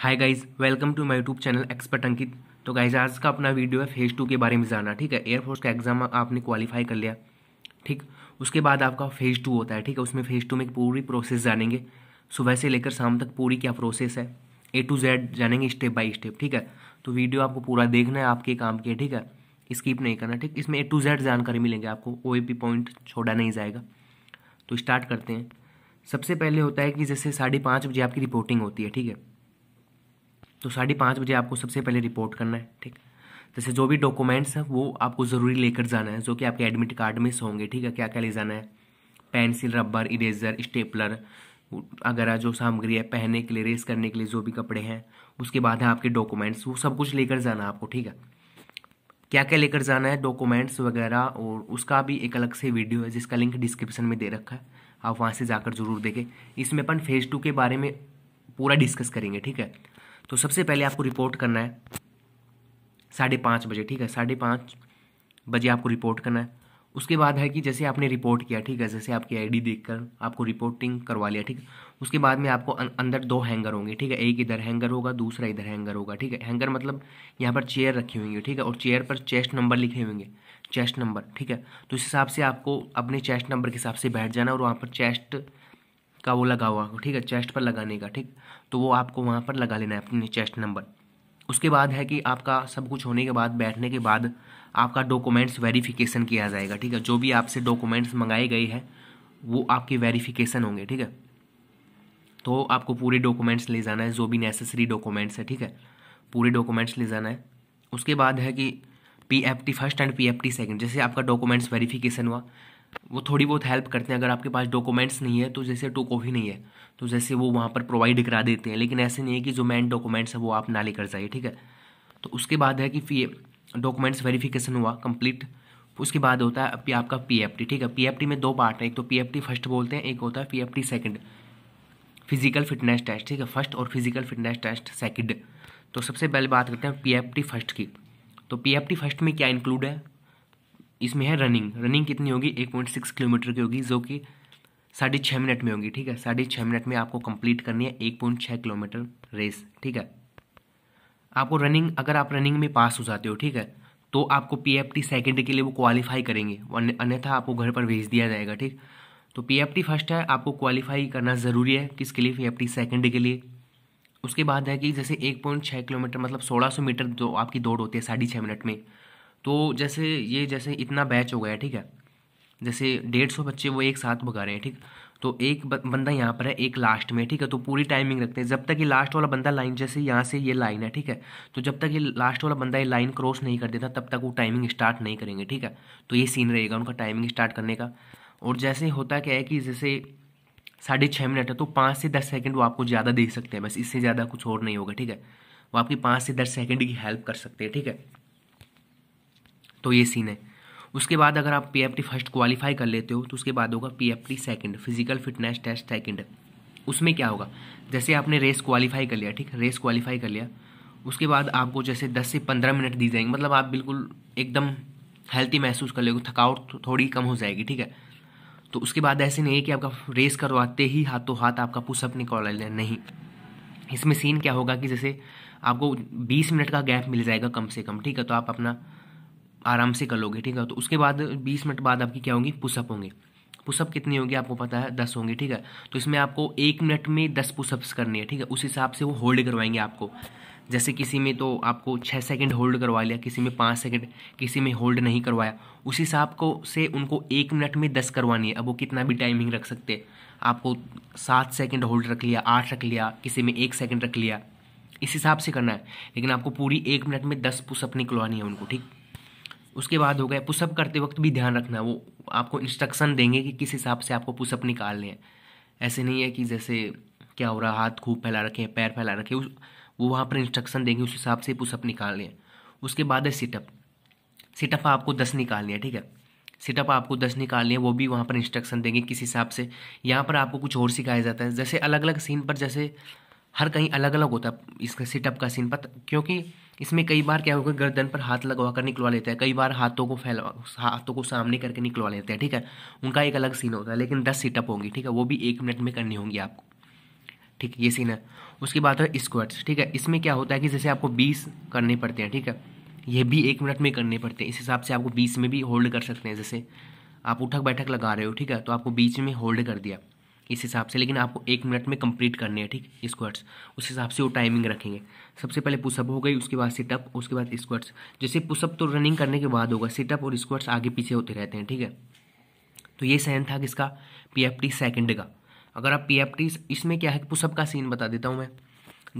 hi guys welcome to my YouTube channel expert Ankit तो guys आज का अपना वीडियो है फेज़ टू के बारे में जाना ठीक है एयरफोर्स का एग्ज़ाम आपने क्वालिफाई कर लिया ठीक उसके बाद आपका फेज़ टू होता है ठीक है उसमें फेज़ टू में पूरी प्रोसेस जानेंगे सुबह से लेकर शाम तक पूरी क्या प्रोसेस है ए टू जेड जानेंगे स्टेप बाई स्टेप ठीक है तो वीडियो आपको पूरा देखना है आपके काम के ठीक है स्किप नहीं करना ठीक इसमें ए टू जेड जानकारी मिलेंगे आपको ओ पॉइंट छोड़ा नहीं जाएगा तो स्टार्ट करते हैं सबसे पहले होता है कि जैसे साढ़े पाँच बजे आपकी रिपोर्टिंग होती है ठीक है तो साढ़े पाँच बजे आपको सबसे पहले रिपोर्ट करना है ठीक जैसे जो भी डॉक्यूमेंट्स हैं वो आपको ज़रूरी लेकर जाना है जो कि आपके एडमिट कार्ड में होंगे ठीक है क्या क्या ले जाना है पेंसिल रबर इरेजर स्टेपलर अगर जो सामग्री है पहनने के लिए रेस करने के लिए जो भी कपड़े हैं उसके बाद है आपके डॉक्यूमेंट्स वो सब कुछ लेकर जाना है आपको ठीक है क्या क्या लेकर जाना है डॉक्यूमेंट्स वगैरह और उसका भी एक अलग से वीडियो है जिसका लिंक डिस्क्रिप्शन में दे रखा है आप वहाँ से जाकर ज़रूर देखें इसमें अपन फेज़ टू के बारे में पूरा डिस्कस करेंगे ठीक है तो सबसे पहले आपको रिपोर्ट करना है साढ़े पाँच बजे ठीक है साढ़े पाँच बजे आपको रिपोर्ट करना है उसके बाद है कि जैसे आपने रिपोर्ट किया ठीक है जैसे आपकी आईडी देखकर आपको रिपोर्टिंग करवा लिया ठीक है उसके बाद में आपको अं-, अंदर दो हैंगर होंगे ठीक है एक इधर हैंगर होगा दूसरा इधर हैंगर होगा ठीक है हैंगर मतलब यहाँ पर चेयर रखी हुएंगे ठीक है और चेयर पर चेस्ट नंबर लिखे हुएंगे चेस्ट नंबर ठीक है तो इस हिसाब से आपको अपने चेस्ट नंबर के हिसाब से बैठ जाना और वहाँ पर चेस्ट का वो लगा हुआ ठीक है चेस्ट पर लगाने का ठीक तो वो आपको वहाँ पर लगा लेना है अपने चेस्ट नंबर उसके बाद है कि आपका सब कुछ होने के बाद बैठने के बाद आपका डॉक्यूमेंट्स वेरिफिकेशन किया जाएगा ठीक है जो भी आपसे डॉक्यूमेंट्स मंगाए गए हैं वो आपके वेरिफिकेशन होंगे ठीक है तो आपको पूरे डॉक्यूमेंट्स ले जाना है जो भी नेसेसरी डॉक्यूमेंट्स है ठीक है पूरे डॉक्यूमेंट्स ले जाना है उसके बाद है कि P F T first and P F T second जैसे आपका डॉक्यूमेंट्स वेरिफिकेशन हुआ वो थोड़ी बहुत हेल्प करते हैं अगर आपके पास डॉक्यूमेंट्स नहीं है तो जैसे टू कॉफ़ी नहीं है तो जैसे वो वहाँ पर प्रोवाइड करा देते हैं लेकिन ऐसे नहीं है कि जो मैन डॉक्यूमेंट्स है वो आप ना लेकर जाइए ठीक है तो उसके बाद है कि फी डॉक्यूमेंट्स वेरिफिकेशन हुआ कंप्लीट उसके बाद होता है आपका पी एफ टी ठीक है पी एफ टी में दो पार्ट हैं एक तो पी एफ टी फर्स्ट बोलते हैं एक होता है P F T second physical fitness test ठीक है फर्स्ट और फिजिकल फिटनेस टेस्ट सेकेंड तो सबसे पहले बात करते हैं पी एफ टी फर्स्ट की तो पी एफ टी फर्स्ट में क्या इंक्लूड है इसमें है रनिंग रनिंग कितनी होगी एक पॉइंट सिक्स किलोमीटर की होगी जो कि साढ़े छः मिनट में होगी ठीक है साढ़े छः मिनट में आपको कंप्लीट करनी है एक पॉइंट छः किलोमीटर रेस ठीक है आपको रनिंग अगर आप रनिंग में पास हो जाते हो ठीक है तो आपको पी एफ टी सेकेंड के लिए वो क्वालिफाई करेंगे अन्यथा आपको घर पर भेज दिया जाएगा ठीक तो पी एफ टी फर्स्ट है आपको क्वालिफाई करना ज़रूरी है किसके लिए पी एफ टी सेकेंड के लिए उसके बाद है कि जैसे एक पॉइंट छः किलोमीटर मतलब सोलह सौ मीटर जो आपकी दौड़ होती है साढ़े छः मिनट में तो जैसे ये जैसे इतना बैच हो गया ठीक है जैसे डेढ़ सौ बच्चे वो एक साथ भगा रहे हैं ठीक तो एक बंदा यहाँ पर है एक लास्ट में ठीक है तो पूरी टाइमिंग रखते हैं जब तक ये लास्ट वाला बंदा लाइन जैसे यहाँ से ये लाइन है ठीक है तो जब तक ये लास्ट वाला बंदा ये लाइन क्रॉस नहीं कर देता तब तक वो टाइमिंग स्टार्ट नहीं करेंगे ठीक है तो ये सीन रहेगा उनका टाइमिंग स्टार्ट करने का और जैसे होता क्या है कि जैसे साढ़े छः मिनट है तो पाँच से दस सेकेंड वो आपको ज़्यादा दे सकते हैं बस इससे ज़्यादा कुछ और नहीं होगा ठीक है वो आपकी पाँच से दस सेकेंड की हेल्प कर सकते हैं ठीक है तो ये सीन है उसके बाद अगर आप P F T first qualify कर लेते हो तो उसके बाद होगा P F T second physical fitness test second उसमें क्या होगा जैसे आपने रेस क्वालिफाई कर लिया ठीक रेस क्वालिफाई कर लिया उसके बाद आपको जैसे दस से पंद्रह मिनट दी जाएंगे मतलब आप बिल्कुल एकदम हेल्थी महसूस कर लेगे थकावट थोड़ी कम हो जाएगी ठीक है तो उसके बाद ऐसे नहीं है कि आपका रेस करवाते ही हाथों हाथ आपका पुशअप निकाल लेना नहीं इसमें सीन क्या होगा कि जैसे आपको 20 मिनट का गैप मिल जाएगा कम से कम ठीक है तो आप अपना आराम से कर लोगे ठीक है तो उसके बाद बीस मिनट बाद आपकी क्या होंगी पुशअप होंगे पुशअप कितने होंगे आपको पता है दस होंगे ठीक है तो इसमें आपको एक मिनट में दस पुशअप्स करनी है ठीक है उस हिसाब से वो होल्ड करवाएंगे आपको जैसे किसी में तो आपको छः सेकंड होल्ड करवा लिया किसी में पाँच सेकंड किसी में होल्ड नहीं करवाया उसी हिसाब को से उनको एक मिनट में दस करवानी है अब वो कितना भी टाइमिंग रख सकते हैं आपको सात सेकंड होल्ड रख लिया आठ रख लिया किसी में एक सेकंड रख लिया इस हिसाब से करना है लेकिन आपको पूरी एक मिनट में दस पुशअप निकलवानी है उनको ठीक उसके बाद हो गया पुशअप करते वक्त भी ध्यान रखना वो आपको इंस्ट्रक्शन देंगे कि किस हिसाब से आपको पुशअप निकालने हैं ऐसे नहीं है कि जैसे क्या हो रहा है हाथ खूब फैला रखे हैं पैर फैला रखे उस वो वहाँ पर इंस्ट्रक्शन देंगे उस हिसाब से पुशअप निकालने हैं उसके बाद है सिटअप सिटअप आपको दस निकालने है ठीक है सिटअप आपको दस निकालने है वो भी वहाँ पर इंस्ट्रक्शन देंगे किस हिसाब से यहाँ पर आपको कुछ और सिखाया जाता है जैसे अलग अलग सीन पर जैसे हर कहीं अलग अलग होता है इसका सिटअप का सीन पर क्योंकि इसमें कई बार क्या होगा गर्दन पर हाथ लगवा कर निकलवा लेते हैं कई बार हाथों को फैलवा हाथों को सामने करके निकलवा लेते हैं ठीक है उनका एक अलग सीन होता है लेकिन दस सीटअप होंगी ठीक है वो भी एक मिनट में करनी होंगी आपको ठीक ये सीन है उसके बाद है स्क्वाट्स ठीक है इसमें क्या होता है कि जैसे आपको बीस करने पड़ते हैं ठीक है ये भी एक मिनट में करने पड़ते हैं इस हिसाब से आपको बीस में भी होल्ड कर सकते हैं जैसे आप उठक बैठक लगा रहे हो ठीक है तो आपको बीच में होल्ड कर दिया इस हिसाब से लेकिन आपको एक मिनट में कंप्लीट करनी है ठीक स्क्वाट्स उस हिसाब से वो टाइमिंग रखेंगे सबसे पहले पुशअप हो गई उसके बाद सिटअप उसके बाद स्क्वाट्स जैसे पुशअप तो रनिंग करने के बाद होगा सिटअप और स्क्वाट्स आगे पीछे होते रहते हैं ठीक है तो ये सहन था किसका पी एफ टी सेकेंड का अगर आप पी एफ टी इसमें क्या है पुशअप का सीन बता देता हूँ मैं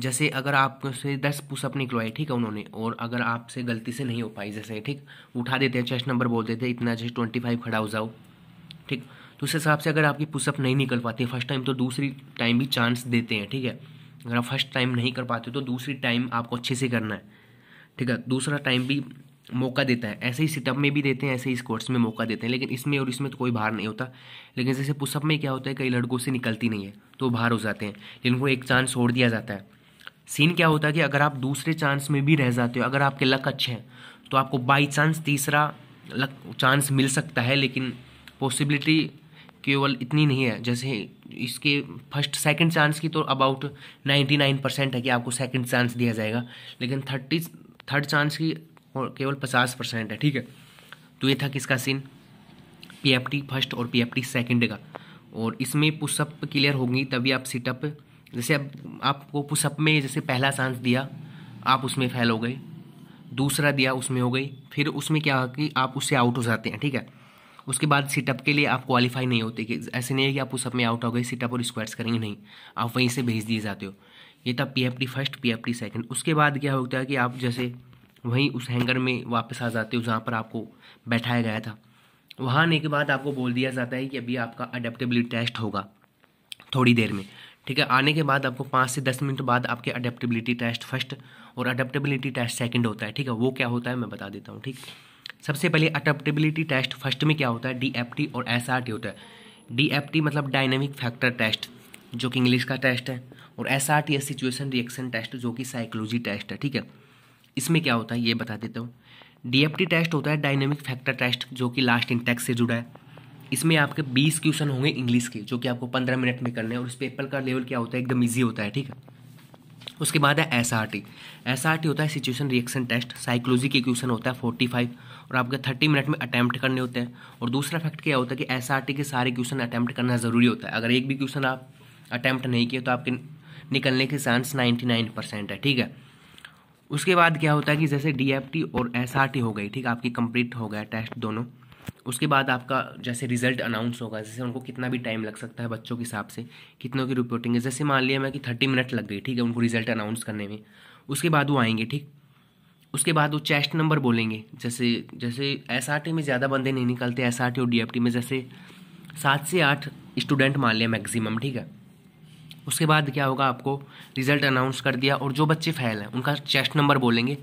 जैसे अगर आपसे दस पुशअप निकलवाए ठीक है उन्होंने और अगर आपसे गलती से नहीं हो पाई जैसे ठीक उठा देते हैं चेस्ट नंबर बोल देते हैं इतना जैसे ट्वेंटी फाइव खड़ा हो जाओ ठीक तो उस हिसाब से अगर आपकी पुशअप नहीं निकल पाती है फर्स्ट टाइम तो दूसरी टाइम भी चांस देते हैं ठीक है अगर आप फर्स्ट टाइम नहीं कर पाते तो दूसरी टाइम आपको अच्छे से करना है ठीक है दूसरा टाइम भी मौका देता है ऐसे ही सिटअप में भी देते हैं ऐसे ही स्कोर्ट्स में मौका देते हैं लेकिन इसमें और इसमें तो कोई भार नहीं होता लेकिन जैसे पुशअप में क्या होता है कई लड़कों से निकलती नहीं है तो बाहर हो जाते हैं जिनको एक चांस छोड़ दिया जाता है सीन क्या होता है कि अगर आप दूसरे चांस में भी रह जाते हो अगर आपके लक अच्छे हैं तो आपको बाई चांस तीसरा लक चांस मिल सकता है लेकिन पॉसिबिलिटी केवल इतनी नहीं है जैसे इसके फर्स्ट सेकंड चांस की तो अबाउट 99 परसेंट है कि आपको सेकंड चांस दिया जाएगा लेकिन थर्टी थर्ड चांस की केवल पचास परसेंट है ठीक है तो ये था किसका सीन पीएफटी फर्स्ट और पीएफटी सेकंड का और इसमें पुशअप क्लियर होगी तभी आप सिटअप जैसे अब आपको पुशअप में जैसे पहला चांस दिया आप उसमें फेल हो गए दूसरा दिया उसमें हो गई फिर उसमें क्या कि आप उससे आउट हो जाते हैं ठीक है उसके बाद सिटअप के लिए आप क्वालिफाई नहीं होते कि ऐसे नहीं है कि आप उस सब में आउट हो गए सिटअप और स्क्वायर्स करेंगे नहीं आप वहीं से भेज दिए जाते हो ये था P F T first P F T second उसके बाद क्या होता है कि आप जैसे वहीं उस हैंगर में वापस आ जाते हो जहाँ पर आपको बैठाया गया था वहाँ आने के बाद आपको बोल दिया जाता है कि अभी आपका अडेप्टेबिलिटी टेस्ट होगा थोड़ी देर में ठीक है आने के बाद आपको पाँच से दस मिनट बाद आपके अडेप्टेबिलिटी टेस्ट फर्स्ट और अडेप्टेबिलिटी टेस्ट सेकेंड होता है ठीक है वो क्या होता है मैं बता देता हूँ ठीक सबसे पहले अडेप्टेबिलिटी टेस्ट फर्स्ट में क्या होता है डी और एस होता है डी मतलब डायनेमिक फैक्टर टेस्ट जो कि इंग्लिश का टेस्ट है और एस आर टी है सिचुएसन रिएक्शन टेस्ट जो कि साइकोलॉजी टेस्ट है ठीक है इसमें क्या होता है ये बता देता हूँ डी टेस्ट होता है डायनेमिक फैक्टर टेस्ट जो कि लास्ट इंटेक्स से जुड़ा है इसमें आपके 20 क्वेश्चन होंगे इंग्लिश के जो कि आपको 15 मिनट में करने हैं और इस पेपर का लेवल क्या होता है एकदम ईजी होता है ठीक है उसके बाद है S R T S R T होता है सिचुएशन रिएक्शन टेस्ट साइकोलॉजी के क्वेश्चन होता है फोर्टी फाइव और आपके थर्टी मिनट में अटैम्प्ट करने होते हैं और दूसरा फैक्ट क्या होता है कि एस आर टी के सारे क्वेश्चन अटैम्प्ट करना ज़रूरी होता है अगर एक भी क्वेश्चन आप अटैम्प्ट नहीं किए तो आपके निकलने के चांस नाइन्टी नाइन परसेंट है ठीक है उसके बाद क्या होता है कि जैसे डी एफ टी और एस आर टी हो गई ठीक है आपकी कंप्लीट हो गया टेस्ट दोनों उसके बाद आपका जैसे रिजल्ट अनाउंस होगा जैसे उनको कितना भी टाइम लग सकता है बच्चों के हिसाब से कितनों की रिपोर्टिंग है जैसे मान लिया मैं कि थर्टी मिनट लग गई ठीक है उनको रिजल्ट अनाउंस करने में उसके बाद वो आएंगे ठीक उसके बाद वो चेस्ट नंबर बोलेंगे जैसे जैसे एस में ज़्यादा बंदे नहीं निकलते एस और डी में जैसे सात से आठ स्टूडेंट मान लिया मैक्सिमम ठीक है उसके बाद क्या होगा आपको रिजल्ट अनाउंस कर दिया और जो बच्चे फैल हैं उनका चेस्ट नंबर बोलेंगे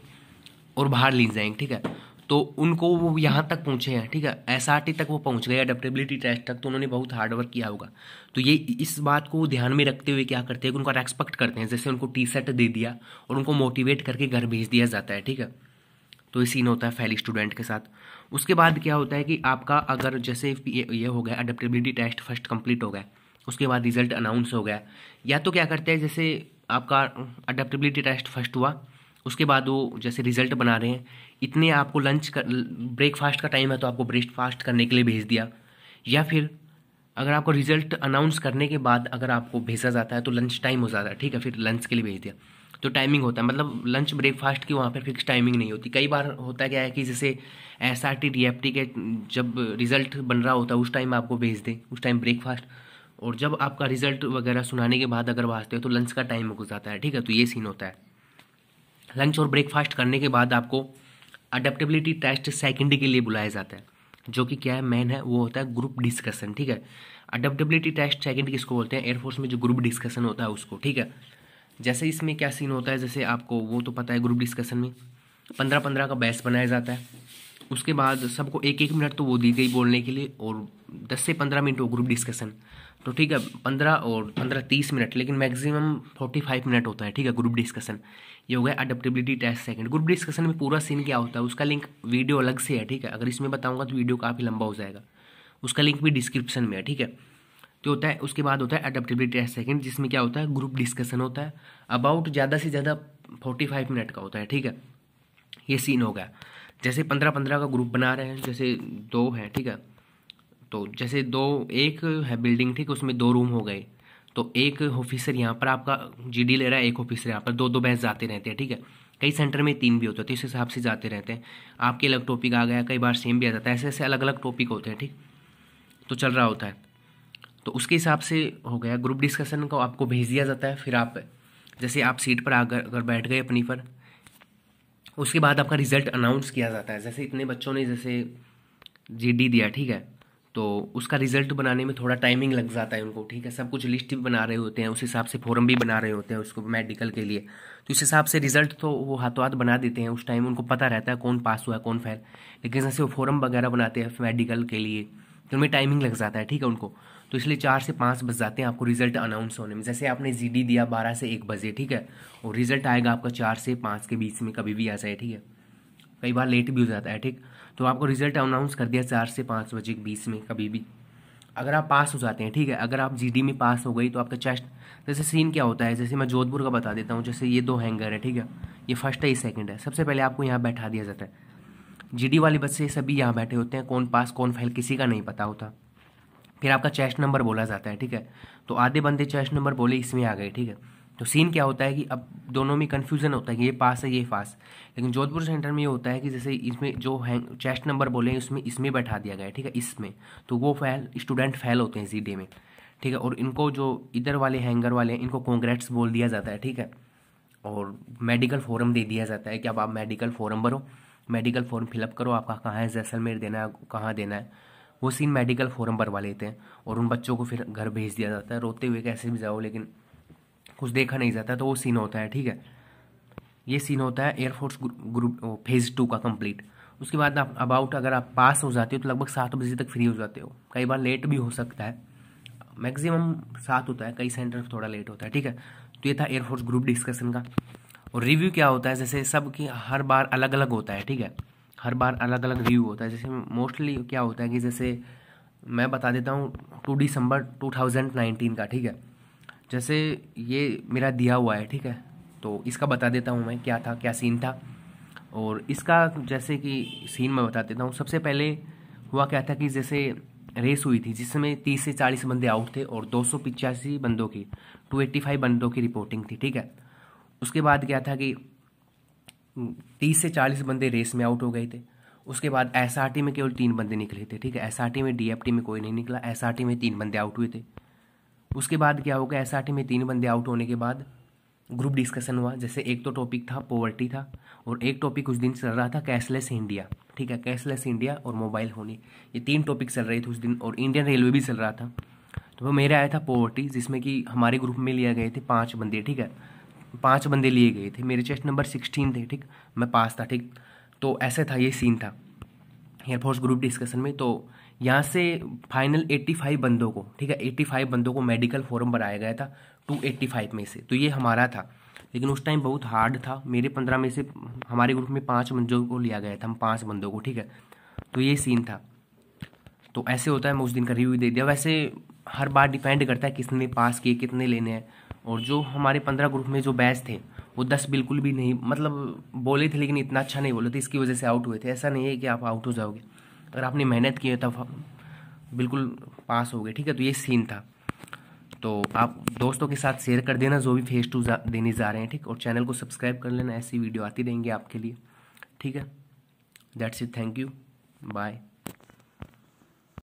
और बाहर ले जाएंगे ठीक है तो उनको वो यहाँ तक पहुँचे हैं ठीक है एस आर टी तक वो पहुँच गए अडेप्टेबिलिटी टेस्ट तक तो उन्होंने बहुत हार्डवर्क किया होगा तो ये इस बात को ध्यान में रखते हुए क्या करते हैं कि उनका रेस्पेक्ट करते हैं जैसे उनको टी शर्ट दे दिया और उनको मोटिवेट करके घर भेज दिया जाता है ठीक है तो ये सीन होता है फैली स्टूडेंट के साथ उसके बाद क्या होता है कि आपका अगर जैसे ये, ये हो गया अडेप्टेबिलिटी टेस्ट फर्स्ट कंप्लीट हो गया उसके बाद रिजल्ट अनाउंस हो गया या तो क्या करते हैं जैसे आपका अडेप्टेबिलिटी टेस्ट फर्स्ट हुआ उसके बाद वो जैसे रिजल्ट बना रहे हैं इतने आपको लंच कर ब्रेकफास्ट का टाइम है तो आपको ब्रेकफास्ट करने के लिए भेज दिया या फिर अगर आपको रिजल्ट अनाउंस करने के बाद अगर आपको भेजा जाता है तो लंच टाइम हो जाता है ठीक है फिर लंच के लिए भेज दिया तो टाइमिंग होता है मतलब लंच ब्रेकफास्ट की वहाँ पर फिक्स टाइमिंग नहीं होती कई बार होता क्या है कि जैसे S R T D F T के जब रिज़ल्ट बन रहा होता है उस टाइम आपको भेज दें उस टाइम ब्रेकफास्ट और जब आपका रिज़ल्ट वगैरह सुनाने के बाद अगर भाजते हो तो लंच का टाइम हो जाता है ठीक है तो ये सीन होता है लंच और ब्रेकफास्ट करने के बाद आपको अडेप्टेबिलिटी टेस्ट सेकेंडरी के लिए बुलाया जाता है जो कि क्या है मेन है वो होता है ग्रुप डिस्कशन ठीक है अडेप्टेबिलिटी टेस्ट सेकेंड किसको बोलते हैं एयरफोर्स में जो ग्रुप डिस्कशन होता है उसको ठीक है जैसे इसमें क्या सीन होता है जैसे आपको वो तो पता है ग्रुप डिस्कशन में पंद्रह पंद्रह का बैच बनाया जाता है उसके बाद सबको एक एक मिनट तो वो दी गई बोलने के लिए और दस से पंद्रह मिनट वो ग्रुप डिस्कशन तो ठीक है पंद्रह और पंद्रह तीस मिनट लेकिन मैक्सिमम फोर्टी फाइव मिनट होता है ठीक है ग्रुप डिस्कशन ये हो गया adaptability test second group discussion में पूरा सीन क्या होता है उसका लिंक वीडियो अलग से है ठीक है अगर इसमें बताऊंगा तो वीडियो काफ़ी लंबा हो जाएगा उसका लिंक भी डिस्क्रिप्शन में है ठीक है तो होता है उसके बाद होता है अडेप्टेबिलिटी टेस्ट सेकंड जिसमें क्या होता है ग्रुप डिस्कशन होता है अबाउट ज़्यादा से ज़्यादा फोर्टी फाइव मिनट का होता है ठीक है ये सीन हो गया जैसे पंद्रह पंद्रह का ग्रुप बना रहे हैं जैसे दो हैं ठीक है तो जैसे दो एक है बिल्डिंग ठीक उसमें दो रूम हो गए तो एक ऑफिसर यहाँ पर आपका जीडी ले रहा है एक ऑफिसर यहाँ पर दो दो बैच जाते रहते हैं ठीक है कई सेंटर में तीन भी होते हैं तो इस हिसाब से जाते रहते हैं आपके अलग टॉपिक आ गया कई बार सेम भी आ जाता है ऐसे ऐसे अलग अलग टॉपिक होते हैं ठीक तो चल रहा होता है तो उसके हिसाब से हो गया ग्रुप डिस्कशन को आपको भेज दिया जाता है फिर आप जैसे आप सीट पर आकर अगर बैठ गए अपनी पर उसके बाद आपका रिजल्ट अनाउंस किया जाता है जैसे इतने बच्चों ने जैसे जी दिया ठीक है तो उसका रिज़ल्ट बनाने में थोड़ा टाइमिंग लग जाता है उनको ठीक है सब कुछ लिस्ट भी बना रहे होते हैं उस हिसाब से फॉर्म भी बना रहे होते हैं उसको मेडिकल के लिए तो इस हिसाब से रिज़ल्ट तो वो हाथों हाथ बना देते हैं उस टाइम उनको पता रहता है कौन पास हुआ है कौन फेल लेकिन जैसे वो फॉर्म वगैरह बनाते हैं मेडिकल के लिए तो उनमें टाइमिंग लग जाता है ठीक है उनको तो इसलिए चार से पाँच बज जाते हैं आपको रिज़ल्ट अनाउंस होने में जैसे आपने जी दिया बारह से एक बजे ठीक है और रिज़ल्ट आएगा आपका चार से पाँच के बीच में कभी भी आ जाए ठीक है कई बार लेट भी हो जाता है ठीक तो आपको रिजल्ट अनाउंस कर दिया चार से पाँच बजे के बीच में कभी भी अगर आप पास हो जाते हैं ठीक है अगर आप जीडी में पास हो गई तो आपका चेस्ट जैसे सीन क्या होता है जैसे मैं जोधपुर का बता देता हूँ जैसे ये दो हैंगर है ठीक है ये फर्स्ट है ये सेकंड है सबसे पहले आपको यहाँ बैठा दिया जाता है जीडी वाले बच्चे सभी यहाँ बैठे होते हैं कौन पास कौन फेल किसी का नहीं पता होता फिर आपका चेस्ट नंबर बोला जाता है ठीक है तो आधे बंदे चेस्ट नंबर बोले इसमें आ गए ठीक है तो सीन क्या होता है कि अब दोनों में कन्फ्यूज़न होता है कि ये पास है ये फास लेकिन जोधपुर सेंटर में ये होता है कि जैसे इसमें जो हैं चेस्ट नंबर बोले उसमें इसमें बैठा दिया गया है ठीक है इसमें तो वो फैल स्टूडेंट फैल होते हैं जी डे में ठीक है और इनको जो इधर वाले हैंगर वाले हैं इनको कॉन्ग्रेट्स बोल दिया जाता है ठीक है और मेडिकल फॉरम दे दिया जाता है कि अब आप मेडिकल फॉरम भरो मेडिकल फॉर्म फिलअप करो आपका कहाँ है जैसलमेर देना है कहाँ देना है वो सीन मेडिकल फॉरम भरवा लेते हैं और उन बच्चों को फिर घर भेज दिया जाता है रोते हुए कैसे भी जाओ लेकिन कुछ देखा नहीं जाता तो वो सीन होता है ठीक है ये सीन होता है एयरफोर्स ग्रुप फेज़ टू का कंप्लीट उसके बाद आप अबाउट अगर आप पास हो जाते हो तो लगभग सात बजे तक फ्री हो जाते हो कई बार लेट भी हो सकता है मैक्सिमम सात होता है कई सेंटर थोड़ा लेट होता है ठीक है तो ये था एयरफोर्स ग्रुप डिस्कशन का और रिव्यू क्या होता है जैसे सब की हर बार अलग अलग होता है ठीक है हर बार अलग अलग रिव्यू होता है जैसे मोस्टली क्या होता है कि जैसे मैं बता देता हूँ टू दिसंबर टू का ठीक है जैसे ये मेरा दिया हुआ है ठीक है तो इसका बता देता हूँ मैं क्या था क्या सीन था और इसका जैसे कि सीन मैं बता देता हूँ सबसे पहले हुआ क्या था कि जैसे रेस हुई थी जिसमें तीस से चालीस बंदे आउट थे और दो सौ पिचासी बंदों की टू एट्टी फाइव बंदों की रिपोर्टिंग थी ठीक है उसके बाद क्या था कि तीस से चालीस बंदे रेस में आउट हो गए थे उसके बाद एस में केवल तीन बंदे निकले थे ठीक है एस में डी में कोई नहीं निकला एस में तीन बंदे आउट हुए थे उसके बाद क्या होगा एस में तीन बंदे आउट होने के बाद ग्रुप डिस्कशन हुआ जैसे एक तो टॉपिक था पोवर्टी था और एक टॉपिक उस दिन चल रहा था कैशलेस इंडिया ठीक है कैशलेस इंडिया और मोबाइल होने ये तीन टॉपिक चल रहे थे उस दिन और इंडियन रेलवे भी चल रहा था तो वो मेरा आया था पोवर्टी जिसमें कि हमारे ग्रुप में लिया गए थे पाँच बंदे ठीक है पाँच बंदे लिए गए थे मेरे चेस्ट नंबर सिक्सटीन थे ठीक मैं पास था ठीक तो ऐसे था ये सीन था एयरफोर्स ग्रुप डिस्कशन में तो यहाँ से फाइनल 85 बंदों को ठीक है 85 बंदों को मेडिकल फोरम बनाया गया था 285 में से तो ये हमारा था लेकिन उस टाइम बहुत हार्ड था मेरे पंद्रह में से हमारे ग्रुप में पाँच बंदों को लिया गया था हम पाँच बंदों को ठीक है तो ये सीन था तो ऐसे होता है मैं उस दिन का रिव्यू दे दिया वैसे हर बार डिपेंड करता है किसने पास किए कितने लेने हैं और जो हमारे पंद्रह ग्रुप में जो बैच थे वो दस बिल्कुल भी नहीं मतलब बोले थे लेकिन इतना अच्छा नहीं बोले थे इसकी वजह से आउट हुए थे ऐसा नहीं है कि आप आउट हो जाओगे अगर आपने मेहनत की है तब बिल्कुल पास हो गए ठीक है तो ये सीन था तो आप दोस्तों के साथ शेयर कर देना जो भी फेज टू देने जा रहे हैं ठीक और चैनल को सब्सक्राइब कर लेना ऐसी वीडियो आती रहेंगी आपके लिए ठीक है that's it thank you bye